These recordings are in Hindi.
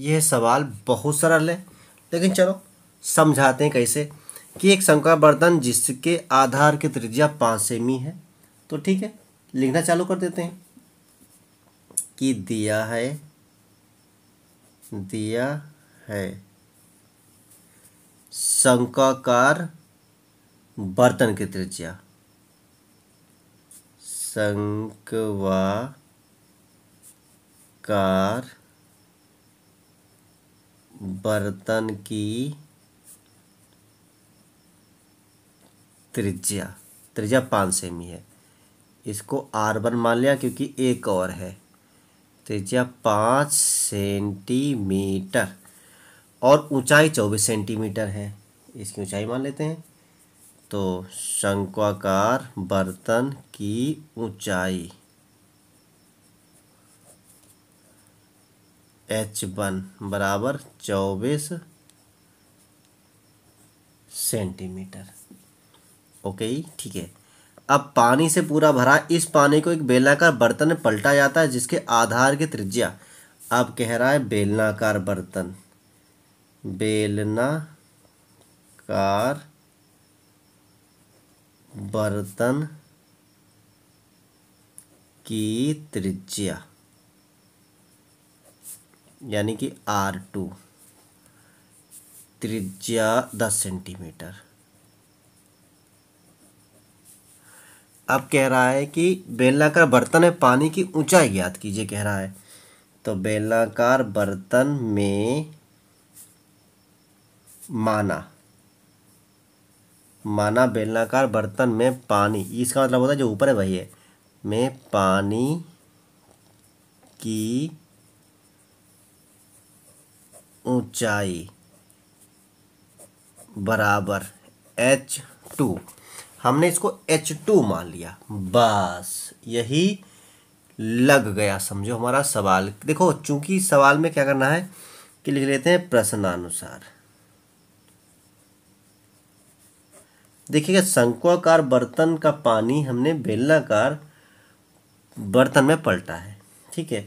यह सवाल बहुत सरल है लेकिन चलो समझाते हैं कैसे कि एक शंका बर्तन जिसके आधार की त्रिज्या पाँच सेमी है तो ठीक है लिखना चालू कर देते हैं कि दिया है दिया है शंकाकार बर्तन की त्रिज्या कार बर्तन की त्रिज्या त्रिज्या पाँच सेमी है इसको आर वन मान लिया क्योंकि एक और है त्रिज्या पाँच सेंटीमीटर और ऊंचाई चौबीस सेंटीमीटर है इसकी ऊंचाई मान लेते हैं तो शंक्वाकार बर्तन की ऊंचाई एच वन बराबर चौबीस सेंटीमीटर ओके ठीक है अब पानी से पूरा भरा इस पानी को एक बेलनाकार बर्तन में पलटा जाता है जिसके आधार की त्रिज्या अब कह रहा है बेलनाकार बर्तन बेलना कार बर्तन की त्रिज्या यानी कि आर टू त्रिज्या दस सेंटीमीटर अब कह रहा है कि बेलनाकार बर्तन में पानी की ऊंचाई ज्ञात कीजिए कह रहा है तो बेलनाकार बर्तन में माना माना बेलनाकार बर्तन में पानी इसका मतलब होता है जो ऊपर है वही है में पानी की ऊंचाई बराबर एच टू हमने इसको एच टू मान लिया बस यही लग गया समझो हमारा सवाल देखो चूंकि सवाल में क्या करना है कि लिख लेते हैं प्रश्नानुसार देखिएगा शंकुआकार बर्तन का पानी हमने बेलनाकार बर्तन में पलटा है ठीक है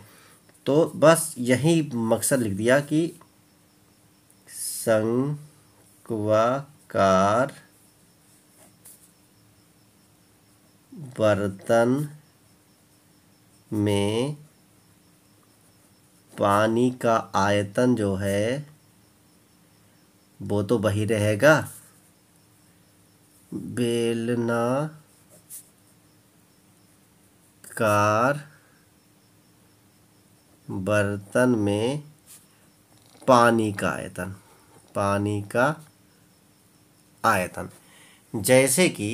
तो बस यही मकसद लिख दिया कि शंक्वाकार बर्तन में पानी का आयतन जो है वो तो वही रहेगा बेलना कार बर्तन में पानी का आयतन पानी का आयतन जैसे कि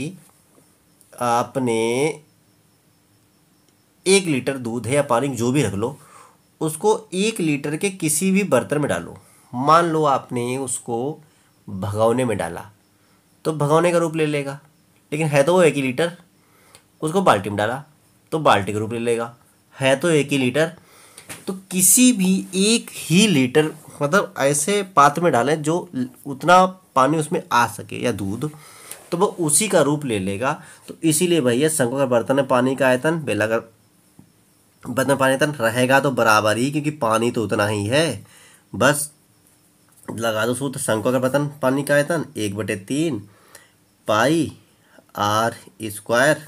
आपने एक लीटर दूध है या पानी जो भी रख लो उसको एक लीटर के किसी भी बर्तन में डालो मान लो आपने उसको भगौने में डाला तो भगौने का रूप ले लेगा लेकिन है तो वो एक ही लीटर उसको बाल्टी में डाला तो बाल्टी का रूप ले लेगा है तो एक ही लीटर तो किसी भी एक ही लीटर मतलब ऐसे पात्र में डालें जो उतना पानी उसमें आ सके या दूध तो वो उसी का रूप ले लेगा तो इसीलिए भैया का बर्तन में पानी का आयतन बेलाकार बर्तन पानी आयतन रहेगा तो बराबर ही क्योंकि पानी तो उतना ही है बस लगा दो सूत्र का बर्तन पानी का आयतन एक बटे तीन pi R square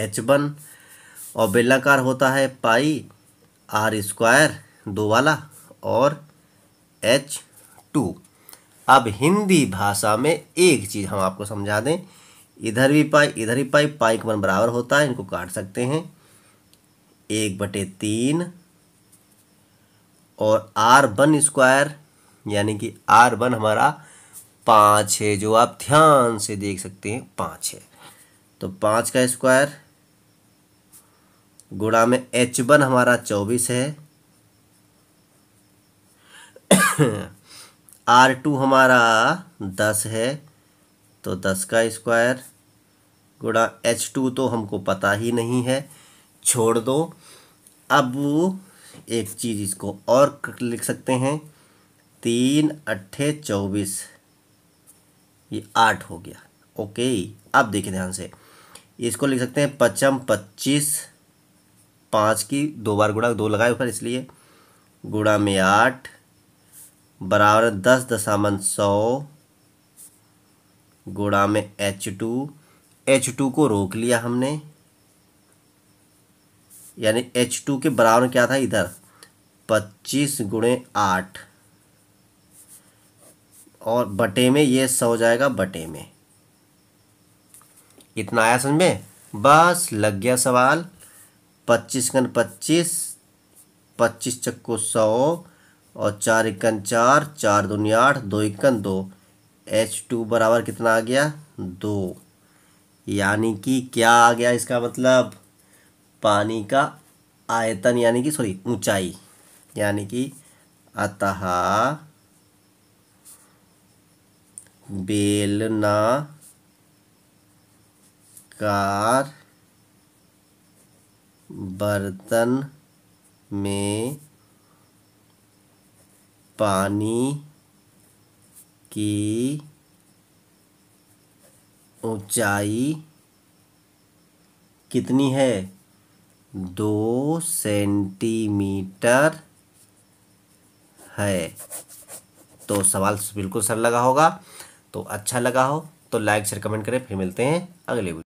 H one और बेलाकार होता है पाई आर स्क्वायर दो वाला और एच टू अब हिंदी भाषा में एक चीज़ हम आपको समझा दें इधर भी पाई इधर भी पाई पाई के मन बराबर होता है इनको काट सकते हैं एक बटे तीन और आर वन स्क्वायर यानी कि आर वन हमारा पाँच है जो आप ध्यान से देख सकते हैं पाँच है तो पाँच का स्क्वायर गुणा में एच वन हमारा चौबीस है आर टू हमारा दस है तो दस का स्क्वायर गुणा एच टू तो हमको पता ही नहीं है छोड़ दो अब एक चीज़ इसको और लिख सकते हैं तीन अट्ठे चौबीस ये आठ हो गया ओके अब देखिए ध्यान से इसको लिख सकते हैं पचम पच्चीस पाँच की दो बार गुणा दो लगाए ऊपर इसलिए गुणा में आठ बराबर दस दशामन सौ गुणा में एच टू एच टू को रोक लिया हमने यानी एच टू के बराबर क्या था इधर पच्चीस गुणे आठ और बटे में ये सौ जाएगा बटे में इतना आया समझ में बस लग गया सवाल पच्चीस गण पच्चीस पच्चीस चक्को सौ और चार इक्कन चार चार दूनी आठ दो इक्कन दो एच टू बराबर कितना आ गया दो यानी कि क्या आ गया इसका मतलब पानी का आयतन यानी कि सॉरी ऊंचाई यानी कि अतः बेलना कार बर्तन में पानी की ऊंचाई कितनी है दो सेंटीमीटर है तो सवाल बिल्कुल सर लगा होगा तो अच्छा लगा हो तो लाइक शेयर कमेंट करें फिर मिलते हैं अगले वीडियो